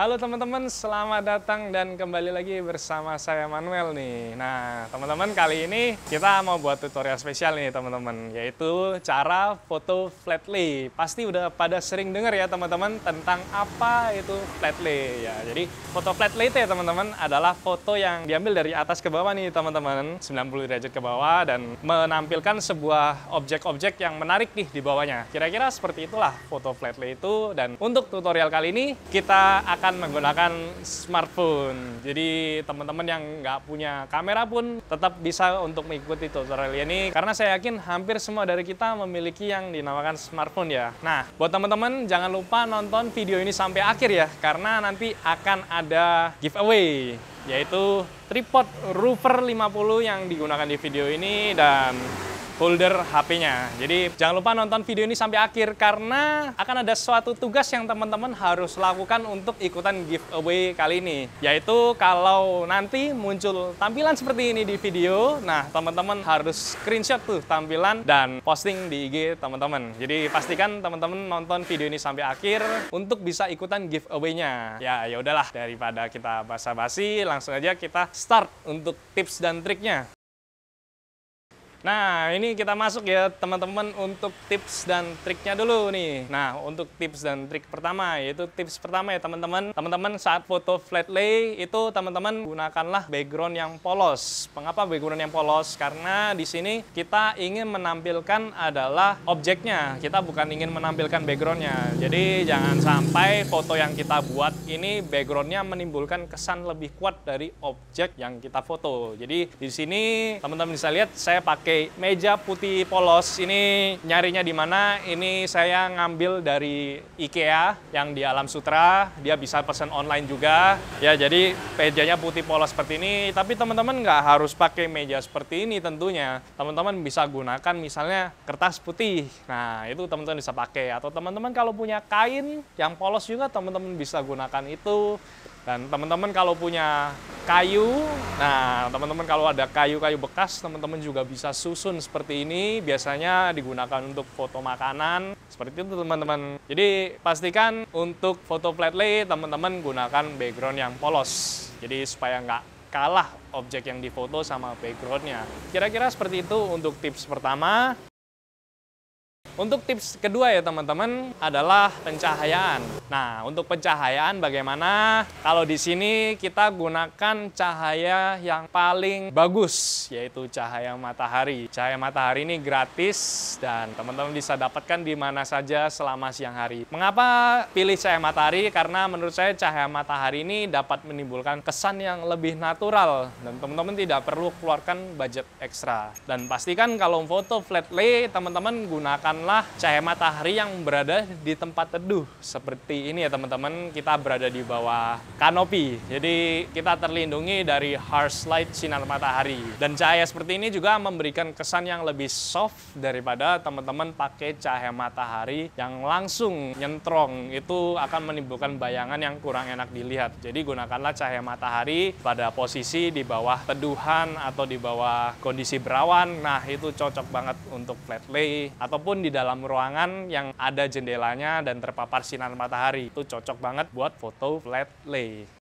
Halo teman-teman, selamat datang dan kembali lagi bersama saya Manuel nih. Nah, teman-teman kali ini kita mau buat tutorial spesial nih teman-teman, yaitu cara foto flatly. Pasti udah pada sering dengar ya teman-teman tentang apa itu flatly ya. Jadi foto flatly itu ya teman-teman adalah foto yang diambil dari atas ke bawah nih teman-teman, 90 derajat ke bawah dan menampilkan sebuah objek-objek yang menarik nih di bawahnya. Kira-kira seperti itulah foto flatly itu dan untuk tutorial kali ini kita akan akan menggunakan smartphone. Jadi teman-teman yang nggak punya kamera pun tetap bisa untuk mengikuti tutorial ini. Karena saya yakin hampir semua dari kita memiliki yang dinamakan smartphone ya. Nah, buat teman-teman jangan lupa nonton video ini sampai akhir ya. Karena nanti akan ada giveaway yaitu tripod Rover 50 yang digunakan di video ini dan holder HP-nya. Jadi jangan lupa nonton video ini sampai akhir karena akan ada suatu tugas yang teman-teman harus lakukan untuk ikutan giveaway kali ini. Yaitu kalau nanti muncul tampilan seperti ini di video, nah teman-teman harus screenshot tuh tampilan dan posting di IG teman-teman. Jadi pastikan teman-teman nonton video ini sampai akhir untuk bisa ikutan giveaway-nya. Ya ya udahlah daripada kita basa-basi, langsung aja kita start untuk tips dan triknya. Nah, ini kita masuk ya teman-teman untuk tips dan triknya dulu nih. Nah, untuk tips dan trik pertama yaitu tips pertama ya teman-teman. Teman-teman saat foto flat lay itu teman-teman gunakanlah background yang polos. Mengapa background yang polos? Karena di sini kita ingin menampilkan adalah objeknya. Kita bukan ingin menampilkan backgroundnya. Jadi jangan sampai foto yang kita buat ini backgroundnya menimbulkan kesan lebih kuat dari objek yang kita foto. Jadi di sini teman-teman bisa lihat saya pakai Oke, meja putih polos ini nyarinya di mana? Ini saya ngambil dari IKEA yang di Alam Sutra. Dia bisa pesan online juga. Ya, jadi mejanya putih polos seperti ini. Tapi teman-teman nggak harus pakai meja seperti ini tentunya. Teman-teman bisa gunakan misalnya kertas putih. Nah, itu teman-teman bisa pakai. Atau teman-teman kalau punya kain yang polos juga teman-teman bisa gunakan itu. Dan teman-teman kalau punya kayu, nah teman-teman kalau ada kayu-kayu bekas, teman-teman juga bisa susun seperti ini. Biasanya digunakan untuk foto makanan, seperti itu teman-teman. Jadi pastikan untuk foto flat lay, teman-teman gunakan background yang polos. Jadi supaya nggak kalah objek yang difoto sama backgroundnya. Kira-kira seperti itu untuk tips pertama. Untuk tips kedua ya teman-teman adalah pencahayaan. Nah, untuk pencahayaan bagaimana? Kalau di sini kita gunakan cahaya yang paling bagus, yaitu cahaya matahari. Cahaya matahari ini gratis dan teman-teman bisa dapatkan di mana saja selama siang hari. Mengapa pilih cahaya matahari? Karena menurut saya cahaya matahari ini dapat menimbulkan kesan yang lebih natural dan teman-teman tidak perlu keluarkan budget ekstra. Dan pastikan kalau foto flat lay, teman-teman gunakan gunakanlah cahaya matahari yang berada di tempat teduh. Seperti ini ya teman-teman, kita berada di bawah kanopi. Jadi kita terlindungi dari harsh light sinar matahari. Dan cahaya seperti ini juga memberikan kesan yang lebih soft daripada teman-teman pakai cahaya matahari yang langsung nyentrong. Itu akan menimbulkan bayangan yang kurang enak dilihat. Jadi gunakanlah cahaya matahari pada posisi di bawah teduhan atau di bawah kondisi berawan. Nah, itu cocok banget untuk flat lay ataupun di dalam ruangan yang ada jendelanya dan terpapar sinar matahari. Itu cocok banget buat foto flat lay.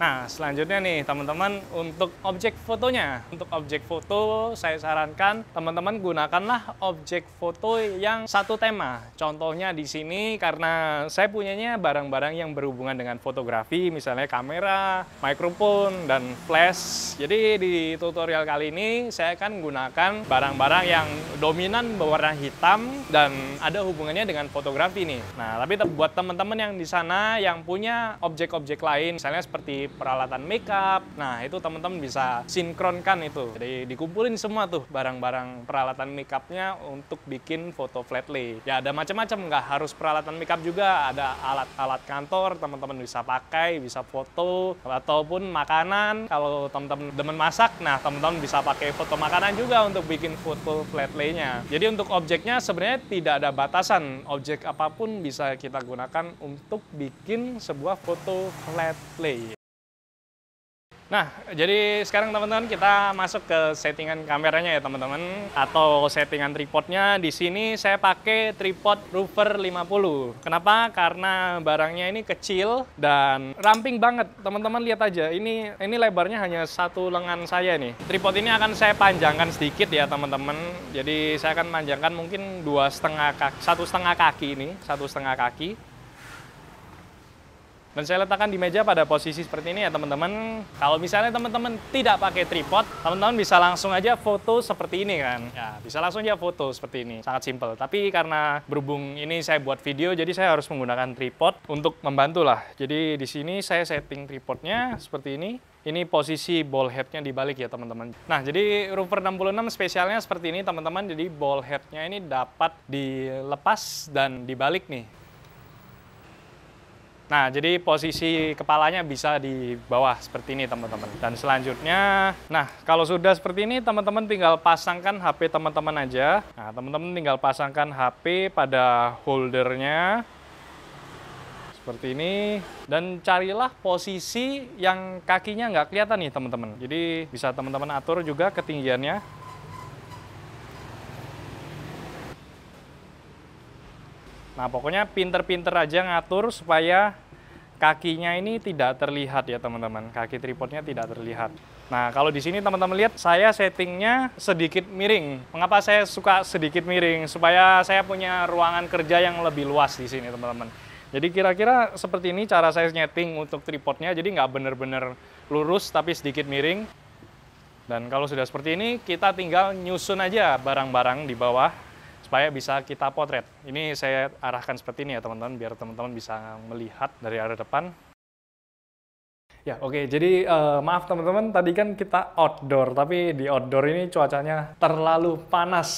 Nah, selanjutnya nih teman-teman untuk objek fotonya. Untuk objek foto saya sarankan teman-teman gunakanlah objek foto yang satu tema. Contohnya di sini karena saya punyanya barang-barang yang berhubungan dengan fotografi, misalnya kamera, mikrofon, dan flash. Jadi di tutorial kali ini saya akan gunakan barang-barang yang dominan berwarna hitam dan ada hubungannya dengan fotografi nih. Nah, tapi buat teman-teman yang di sana yang punya objek-objek lain, misalnya seperti peralatan makeup. Nah, itu teman-teman bisa sinkronkan itu. Jadi dikumpulin semua tuh barang-barang peralatan makeupnya untuk bikin foto flat Ya ada macam-macam, nggak harus peralatan makeup juga. Ada alat-alat kantor, teman-teman bisa pakai, bisa foto, ataupun makanan. Kalau teman-teman demen masak, nah teman-teman bisa pakai foto makanan juga untuk bikin foto flat nya Jadi untuk objeknya sebenarnya tidak ada batasan. Objek apapun bisa kita gunakan untuk bikin sebuah foto flat lay. Nah, jadi sekarang teman-teman kita masuk ke settingan kameranya ya teman-teman atau settingan tripodnya. Di sini saya pakai tripod Rover 50. Kenapa? Karena barangnya ini kecil dan ramping banget. Teman-teman lihat aja, ini ini lebarnya hanya satu lengan saya nih. Tripod ini akan saya panjangkan sedikit ya teman-teman. Jadi saya akan panjangkan mungkin dua setengah kaki, satu setengah kaki ini, satu setengah kaki. Dan saya letakkan di meja pada posisi seperti ini ya teman-teman. Kalau misalnya teman-teman tidak pakai tripod, teman-teman bisa langsung aja foto seperti ini kan. Ya, bisa langsung aja foto seperti ini. Sangat simpel. Tapi karena berhubung ini saya buat video, jadi saya harus menggunakan tripod untuk membantu lah. Jadi di sini saya setting tripodnya seperti ini. Ini posisi ball headnya dibalik ya teman-teman. Nah jadi Rover 66 spesialnya seperti ini teman-teman. Jadi ball headnya ini dapat dilepas dan dibalik nih. Nah, jadi posisi kepalanya bisa di bawah seperti ini, teman-teman. Dan selanjutnya, nah, kalau sudah seperti ini, teman-teman tinggal pasangkan HP teman-teman aja. Nah, teman-teman tinggal pasangkan HP pada holdernya. Seperti ini. Dan carilah posisi yang kakinya nggak kelihatan nih, teman-teman. Jadi, bisa teman-teman atur juga ketinggiannya. Nah, pokoknya pinter-pinter aja ngatur supaya kakinya ini tidak terlihat ya teman-teman. Kaki tripodnya tidak terlihat. Nah, kalau di sini teman-teman lihat saya settingnya sedikit miring. Mengapa saya suka sedikit miring? Supaya saya punya ruangan kerja yang lebih luas di sini teman-teman. Jadi kira-kira seperti ini cara saya setting untuk tripodnya. Jadi nggak benar-benar lurus tapi sedikit miring. Dan kalau sudah seperti ini, kita tinggal nyusun aja barang-barang di bawah supaya bisa kita potret. Ini saya arahkan seperti ini ya teman-teman, biar teman-teman bisa melihat dari arah depan. Ya oke, okay. jadi uh, maaf teman-teman, tadi kan kita outdoor, tapi di outdoor ini cuacanya terlalu panas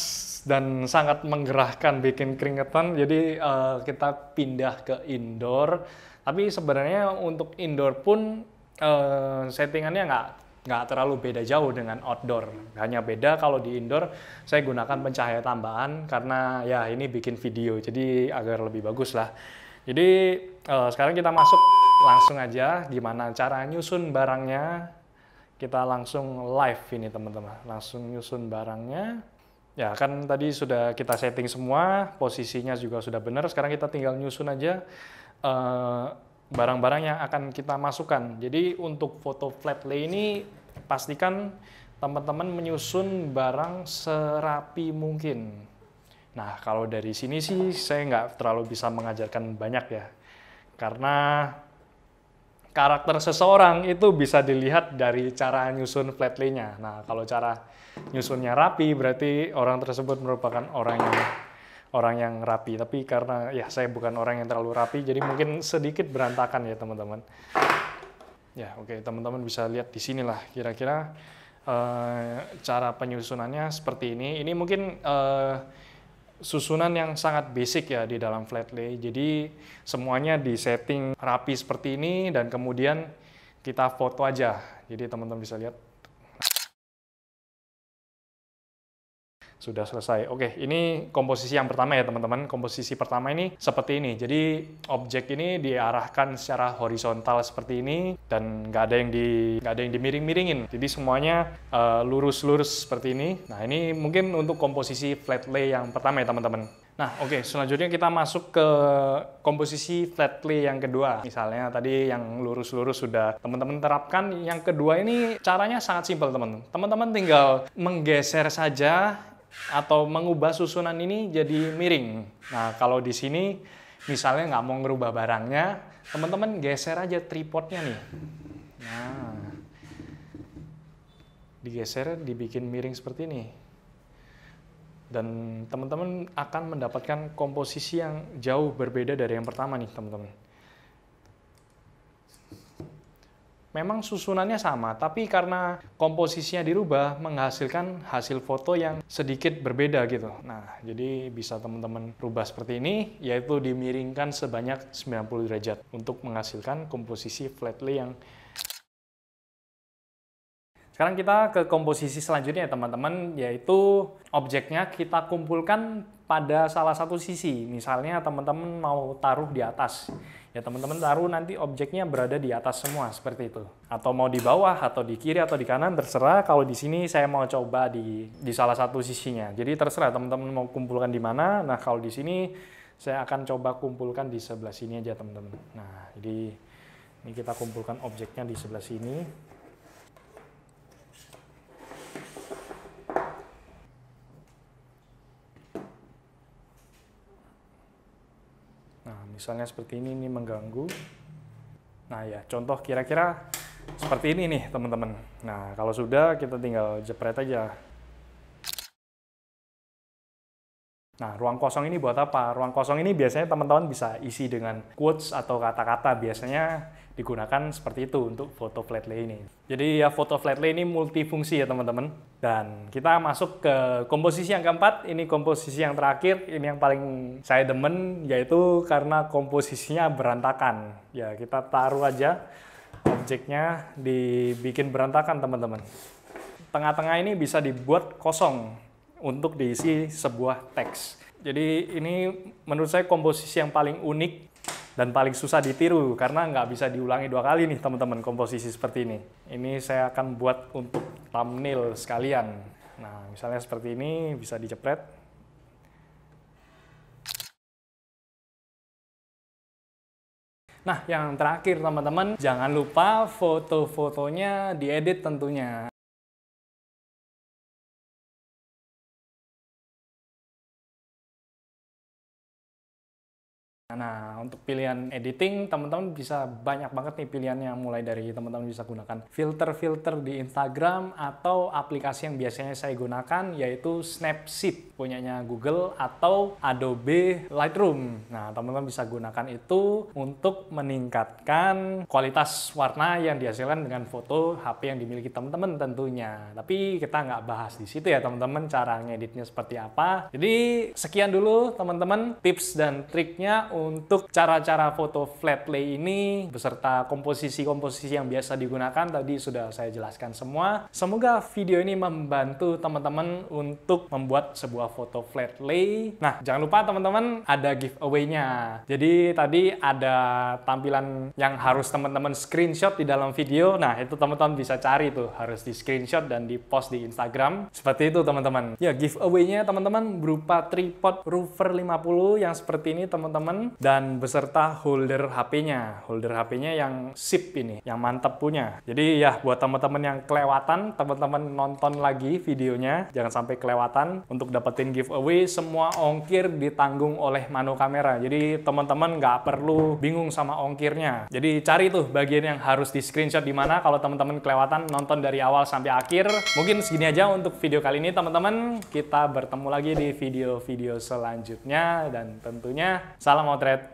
dan sangat menggerahkan, bikin keringetan, jadi uh, kita pindah ke indoor. Tapi sebenarnya untuk indoor pun uh, settingannya nggak nggak terlalu beda jauh dengan outdoor. Hanya beda kalau di indoor saya gunakan pencahaya tambahan karena ya ini bikin video jadi agar lebih bagus lah. Jadi eh, sekarang kita masuk langsung aja gimana cara nyusun barangnya. Kita langsung live ini teman-teman. Langsung nyusun barangnya. Ya kan tadi sudah kita setting semua, posisinya juga sudah benar. Sekarang kita tinggal nyusun aja. Eh, barang-barang yang akan kita masukkan. Jadi untuk foto flat lay ini pastikan teman-teman menyusun barang serapi mungkin. Nah, kalau dari sini sih saya nggak terlalu bisa mengajarkan banyak ya. Karena karakter seseorang itu bisa dilihat dari cara nyusun flat lay nya Nah, kalau cara nyusunnya rapi berarti orang tersebut merupakan orang yang orang yang rapi tapi karena ya saya bukan orang yang terlalu rapi jadi mungkin sedikit berantakan ya teman-teman ya oke okay, teman-teman bisa lihat di sinilah kira-kira uh, cara penyusunannya seperti ini ini mungkin uh, susunan yang sangat basic ya di dalam flat lay. jadi semuanya di setting rapi seperti ini dan kemudian kita foto aja jadi teman-teman bisa lihat sudah selesai. Oke, ini komposisi yang pertama ya teman-teman. Komposisi pertama ini seperti ini. Jadi objek ini diarahkan secara horizontal seperti ini dan nggak ada yang di nggak ada yang dimiring-miringin. Jadi semuanya eh, lurus-lurus uh, seperti ini. Nah ini mungkin untuk komposisi flat lay yang pertama ya teman-teman. Nah, oke, okay, selanjutnya kita masuk ke komposisi flat lay yang kedua. Misalnya tadi yang lurus-lurus sudah teman-teman terapkan, yang kedua ini caranya sangat simpel, teman-teman. Teman-teman tinggal menggeser saja atau mengubah susunan ini jadi miring. Nah, kalau di sini misalnya nggak mau ngerubah barangnya, teman-teman geser aja tripodnya nih. Nah, digeser dibikin miring seperti ini. Dan teman-teman akan mendapatkan komposisi yang jauh berbeda dari yang pertama nih, teman-teman. memang susunannya sama, tapi karena komposisinya dirubah menghasilkan hasil foto yang sedikit berbeda gitu. Nah, jadi bisa teman-teman rubah seperti ini, yaitu dimiringkan sebanyak 90 derajat untuk menghasilkan komposisi flatly yang sekarang kita ke komposisi selanjutnya teman-teman, yaitu objeknya kita kumpulkan pada salah satu sisi. Misalnya teman-teman mau taruh di atas. Ya teman-teman taruh nanti objeknya berada di atas semua seperti itu. Atau mau di bawah, atau di kiri, atau di kanan, terserah. Kalau di sini saya mau coba di, di salah satu sisinya. Jadi terserah teman-teman mau kumpulkan di mana. Nah kalau di sini saya akan coba kumpulkan di sebelah sini aja teman-teman. Nah jadi ini kita kumpulkan objeknya di sebelah sini. misalnya seperti ini ini mengganggu nah ya contoh kira-kira seperti ini nih teman-teman nah kalau sudah kita tinggal jepret aja Nah, ruang kosong ini buat apa? Ruang kosong ini biasanya teman-teman bisa isi dengan quotes atau kata-kata. Biasanya digunakan seperti itu untuk foto flatlay ini. Jadi ya foto flatlay ini multifungsi ya teman-teman. Dan kita masuk ke komposisi yang keempat. Ini komposisi yang terakhir. Ini yang paling saya demen yaitu karena komposisinya berantakan. Ya kita taruh aja objeknya dibikin berantakan teman-teman. Tengah-tengah ini bisa dibuat kosong untuk diisi sebuah teks. Jadi ini menurut saya komposisi yang paling unik dan paling susah ditiru karena nggak bisa diulangi dua kali nih teman-teman komposisi seperti ini. Ini saya akan buat untuk thumbnail sekalian. Nah misalnya seperti ini bisa dijepret. Nah yang terakhir teman-teman jangan lupa foto-fotonya diedit tentunya. Nah, untuk pilihan editing, teman-teman bisa banyak banget nih pilihannya. Mulai dari teman-teman bisa gunakan filter-filter di Instagram atau aplikasi yang biasanya saya gunakan, yaitu Snapseed punyanya Google atau Adobe Lightroom. Nah, teman-teman bisa gunakan itu untuk meningkatkan kualitas warna yang dihasilkan dengan foto HP yang dimiliki teman-teman tentunya. Tapi kita nggak bahas di situ ya teman-teman cara ngeditnya seperti apa. Jadi sekian dulu teman-teman tips dan triknya untuk cara-cara foto flat lay ini beserta komposisi-komposisi yang biasa digunakan tadi sudah saya jelaskan semua. Semoga video ini membantu teman-teman untuk membuat sebuah foto flat lay. Nah, jangan lupa teman-teman ada giveaway-nya. Jadi tadi ada tampilan yang harus teman-teman screenshot di dalam video. Nah, itu teman-teman bisa cari tuh, harus di screenshot dan di post di Instagram. Seperti itu teman-teman. Ya, giveaway-nya teman-teman berupa tripod Rover 50 yang seperti ini teman-teman dan beserta holder HP-nya. Holder HP-nya yang sip ini, yang mantep punya. Jadi ya buat teman-teman yang kelewatan, teman-teman nonton lagi videonya, jangan sampai kelewatan untuk dapetin dapetin giveaway semua ongkir ditanggung oleh Mano Kamera. Jadi teman-teman nggak perlu bingung sama ongkirnya. Jadi cari tuh bagian yang harus di screenshot di mana kalau teman-teman kelewatan nonton dari awal sampai akhir. Mungkin segini aja untuk video kali ini teman-teman. Kita bertemu lagi di video-video selanjutnya dan tentunya salam outret.